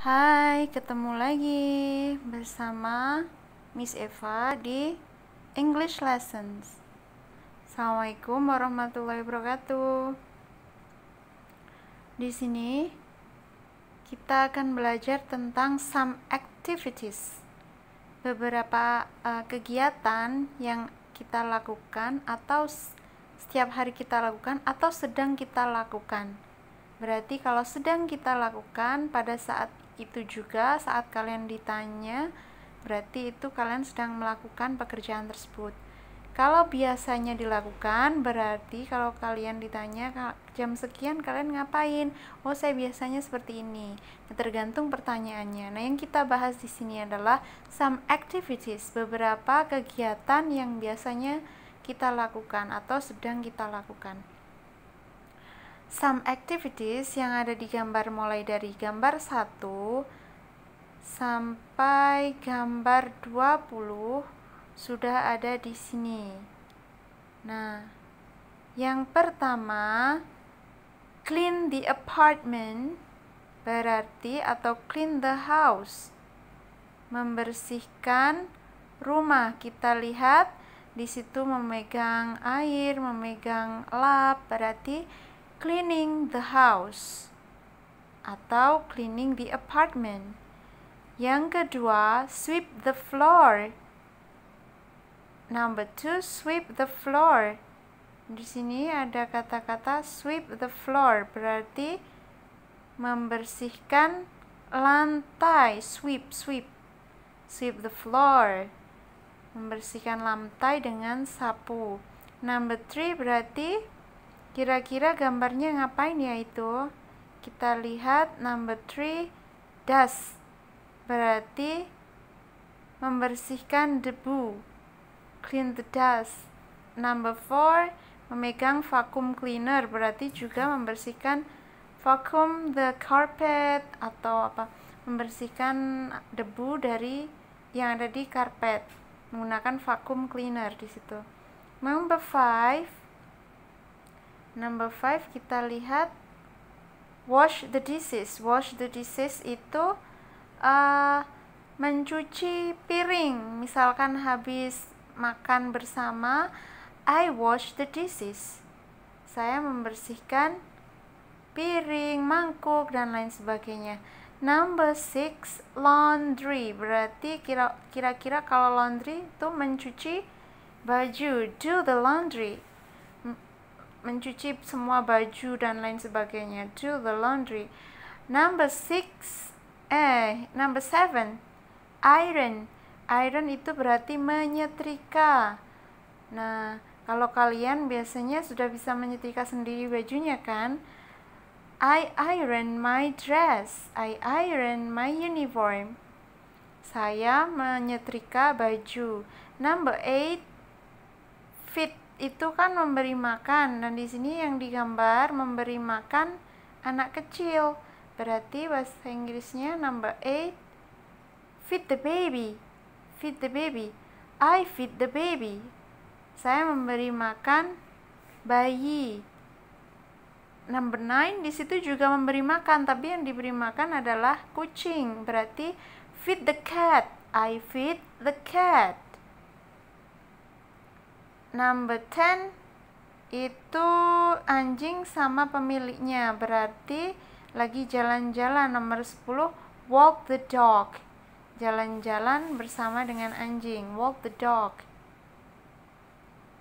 Hai, ketemu lagi bersama Miss Eva di English Lessons. Assalamualaikum warahmatullahi wabarakatuh. Di sini kita akan belajar tentang some activities, beberapa uh, kegiatan yang kita lakukan atau setiap hari kita lakukan atau sedang kita lakukan. Berarti kalau sedang kita lakukan pada saat itu juga saat kalian ditanya, berarti itu kalian sedang melakukan pekerjaan tersebut. Kalau biasanya dilakukan, berarti kalau kalian ditanya jam sekian kalian ngapain? Oh, saya biasanya seperti ini. Nah, tergantung pertanyaannya. Nah, yang kita bahas di sini adalah some activities, beberapa kegiatan yang biasanya kita lakukan atau sedang kita lakukan. Some activities yang ada di gambar mulai dari gambar 1 sampai gambar 20 sudah ada di sini. Nah, yang pertama clean the apartment berarti atau clean the house. Membersihkan rumah. Kita lihat di situ memegang air, memegang lap berarti cleaning the house atau cleaning the apartment. Yang kedua, sweep the floor. Number two, sweep the floor. Di sini ada kata-kata sweep the floor, berarti membersihkan lantai. Sweep, sweep. Sweep the floor. Membersihkan lantai dengan sapu. Number three berarti Kira-kira gambarnya ngapain ya itu? Kita lihat number 3 dust. Berarti membersihkan debu. Clean the dust. Number 4 memegang vacuum cleaner berarti juga membersihkan vacuum the carpet atau apa? Membersihkan debu dari yang ada di karpet menggunakan vacuum cleaner di situ. Number 5 number five kita lihat wash the dishes wash the dishes itu uh, mencuci piring misalkan habis makan bersama I wash the dishes saya membersihkan piring, mangkuk dan lain sebagainya number six laundry berarti kira-kira kalau laundry itu mencuci baju do the laundry mencuci semua baju dan lain sebagainya. Do the laundry. Number six, eh, number seven, iron. Iron itu berarti menyetrika. Nah, kalau kalian biasanya sudah bisa menyetrika sendiri bajunya kan? I iron my dress. I iron my uniform. Saya menyetrika baju. Number eight, fit itu kan memberi makan dan di sini yang digambar memberi makan anak kecil. Berarti bahasa Inggrisnya number eight feed the baby. Feed the baby. I feed the baby. Saya memberi makan bayi. Number nine di situ juga memberi makan, tapi yang diberi makan adalah kucing. Berarti feed the cat. I feed the cat number 10 itu anjing sama pemiliknya berarti lagi jalan-jalan nomor 10 walk the dog jalan-jalan bersama dengan anjing walk the dog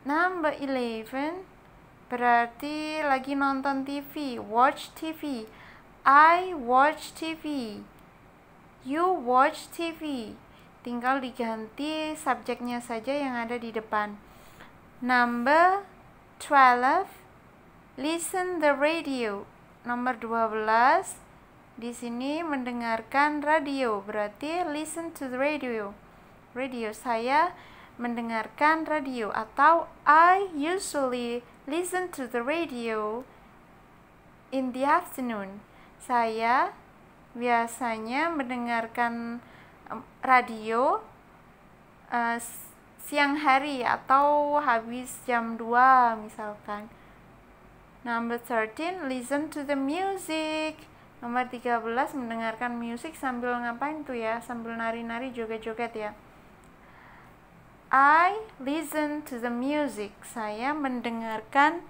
number 11 berarti lagi nonton TV watch TV I watch TV you watch TV tinggal diganti subjeknya saja yang ada di depan Number 12 Listen the radio. Nomor 12 di sini mendengarkan radio. Berarti listen to the radio. Radio saya mendengarkan radio atau I usually listen to the radio in the afternoon. Saya biasanya mendengarkan radio uh, siang hari atau habis jam 2 misalkan. Number 13, listen to the music. Nomor 13, mendengarkan musik sambil ngapain tuh ya? Sambil nari-nari joget-joget ya. I listen to the music. Saya mendengarkan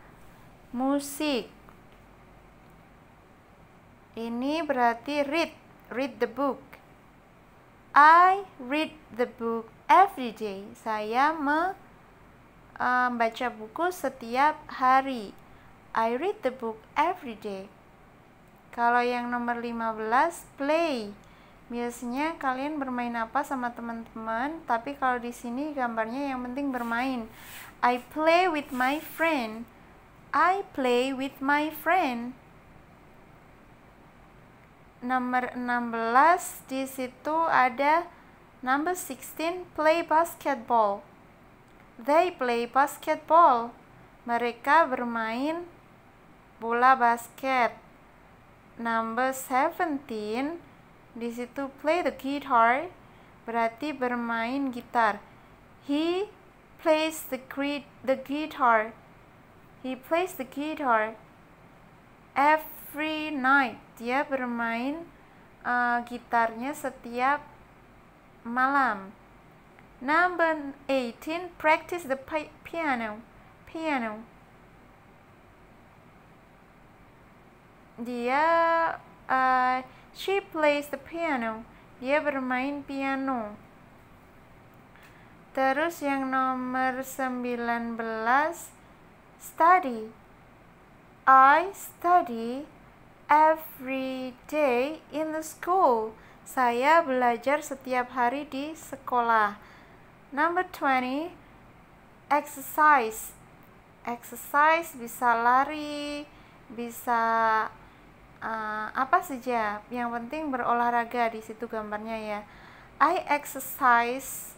musik. Ini berarti read, read the book. I read the book every day. Saya eh, membaca buku setiap hari. I read the book every day. Kalau yang nomor 15 play. Biasanya kalian bermain apa sama teman-teman, tapi kalau di sini gambarnya yang penting bermain. I play with my friend. I play with my friend nomor 16 di situ ada Number 16, play basketball. They play basketball. Mereka bermain bola basket. Number 17, di situ play the guitar, berarti bermain gitar. He plays the, the guitar. He plays the guitar every night. Dia bermain uh, gitarnya setiap malam. Number 18, practice the piano. Piano. Dia, uh, she plays the piano. Dia bermain piano. Terus yang nomor 19, study. I study every day in the school. Saya belajar setiap hari di sekolah. Number 20, exercise. Exercise bisa lari, bisa uh, apa saja. Yang penting berolahraga di situ gambarnya ya. I exercise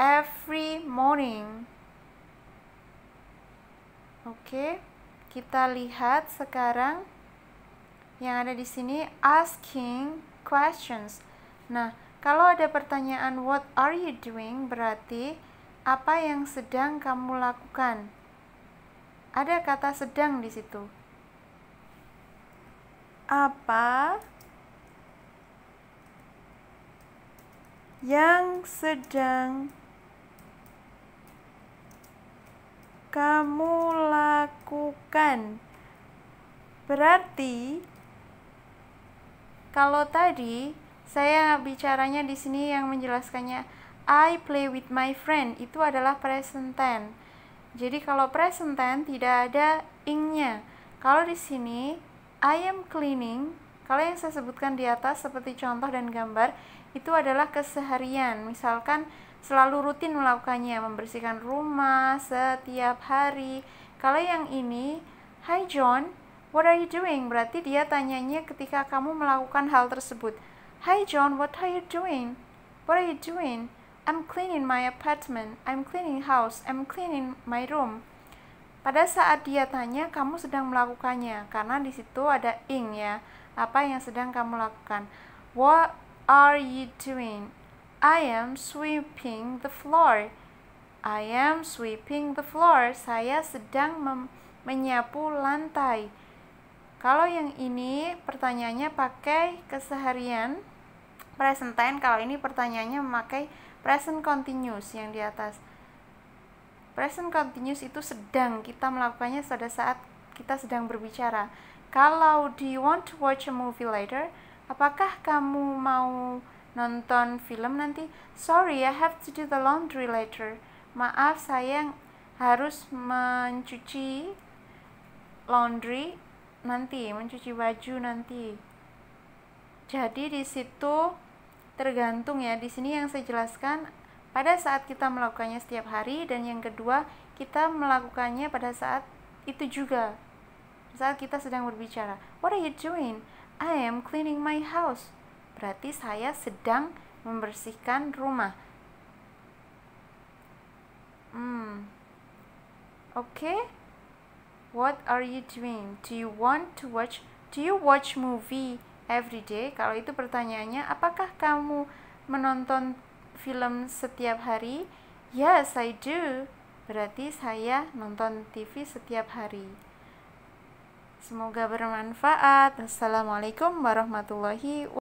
every morning. Oke, okay. kita lihat sekarang yang ada di sini asking questions. Nah, kalau ada pertanyaan what are you doing berarti apa yang sedang kamu lakukan. Ada kata sedang di situ. Apa yang sedang kamu lakukan? Berarti kalau tadi saya bicaranya di sini yang menjelaskannya I play with my friend itu adalah present tense. Jadi kalau present tense tidak ada ing-nya. Kalau di sini I am cleaning, kalau yang saya sebutkan di atas seperti contoh dan gambar itu adalah keseharian. Misalkan selalu rutin melakukannya, membersihkan rumah setiap hari. Kalau yang ini, "Hi John, What are you doing? Berarti dia tanyanya ketika kamu melakukan hal tersebut. Hi John, what are you doing? What are you doing? I'm cleaning my apartment. I'm cleaning house. I'm cleaning my room. Pada saat dia tanya, kamu sedang melakukannya karena di situ ada ing ya. Apa yang sedang kamu lakukan? What are you doing? I am sweeping the floor. I am sweeping the floor. Saya sedang menyapu lantai. Kalau yang ini pertanyaannya pakai keseharian present tense, kalau ini pertanyaannya memakai present continuous yang di atas. Present continuous itu sedang kita melakukannya pada saat kita sedang berbicara. Kalau do you want to watch a movie later? Apakah kamu mau nonton film nanti? Sorry, I have to do the laundry later. Maaf, saya harus mencuci laundry nanti mencuci baju nanti jadi di situ tergantung ya di sini yang saya jelaskan pada saat kita melakukannya setiap hari dan yang kedua kita melakukannya pada saat itu juga saat kita sedang berbicara what are you doing I am cleaning my house berarti saya sedang membersihkan rumah hmm oke okay. What are you doing? Do you want to watch? Do you watch movie every day? Kalau itu pertanyaannya, apakah kamu menonton film setiap hari? Yes, I do. Berarti saya nonton TV setiap hari. Semoga bermanfaat. Assalamualaikum warahmatullahi wabarakatuh.